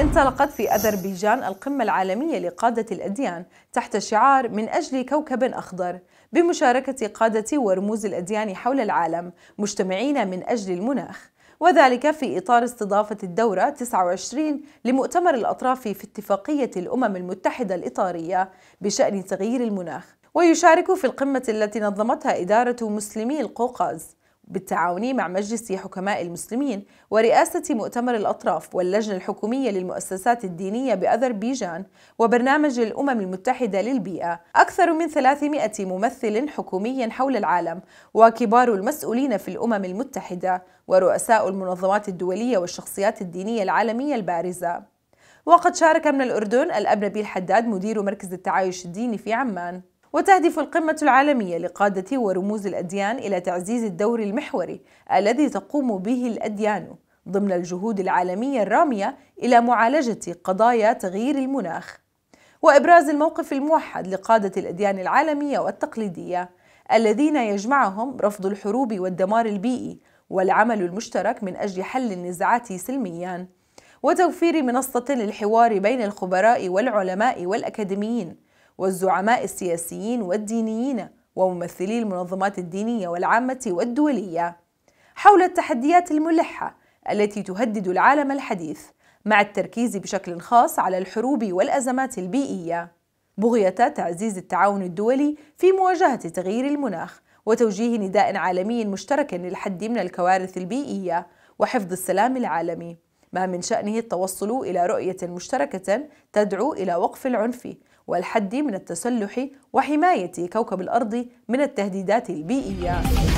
انطلقت في أذربيجان القمة العالمية لقادة الأديان تحت شعار من أجل كوكب أخضر بمشاركة قادة ورموز الأديان حول العالم مجتمعين من أجل المناخ وذلك في إطار استضافة الدورة 29 لمؤتمر الأطراف في اتفاقية الأمم المتحدة الإطارية بشأن تغيير المناخ ويشارك في القمة التي نظمتها إدارة مسلمي القوقاز بالتعاون مع مجلس حكماء المسلمين ورئاسة مؤتمر الأطراف واللجنة الحكومية للمؤسسات الدينية بأذربيجان وبرنامج الأمم المتحدة للبيئة أكثر من 300 ممثل حكومي حول العالم وكبار المسؤولين في الأمم المتحدة ورؤساء المنظمات الدولية والشخصيات الدينية العالمية البارزة وقد شارك من الأردن الأب نبيل حداد مدير مركز التعايش الديني في عمان وتهدف القمة العالمية لقادة ورموز الأديان إلى تعزيز الدور المحوري الذي تقوم به الأديان ضمن الجهود العالمية الرامية إلى معالجة قضايا تغيير المناخ وإبراز الموقف الموحد لقادة الأديان العالمية والتقليدية الذين يجمعهم رفض الحروب والدمار البيئي والعمل المشترك من أجل حل النزاعات سلمياً وتوفير منصة للحوار بين الخبراء والعلماء والأكاديميين والزعماء السياسيين والدينيين وممثلي المنظمات الدينية والعامة والدولية حول التحديات الملحة التي تهدد العالم الحديث مع التركيز بشكل خاص على الحروب والأزمات البيئية بغية تعزيز التعاون الدولي في مواجهة تغيير المناخ وتوجيه نداء عالمي مشترك للحد من الكوارث البيئية وحفظ السلام العالمي ما من شأنه التوصل إلى رؤية مشتركة تدعو إلى وقف العنف والحد من التسلح وحماية كوكب الأرض من التهديدات البيئية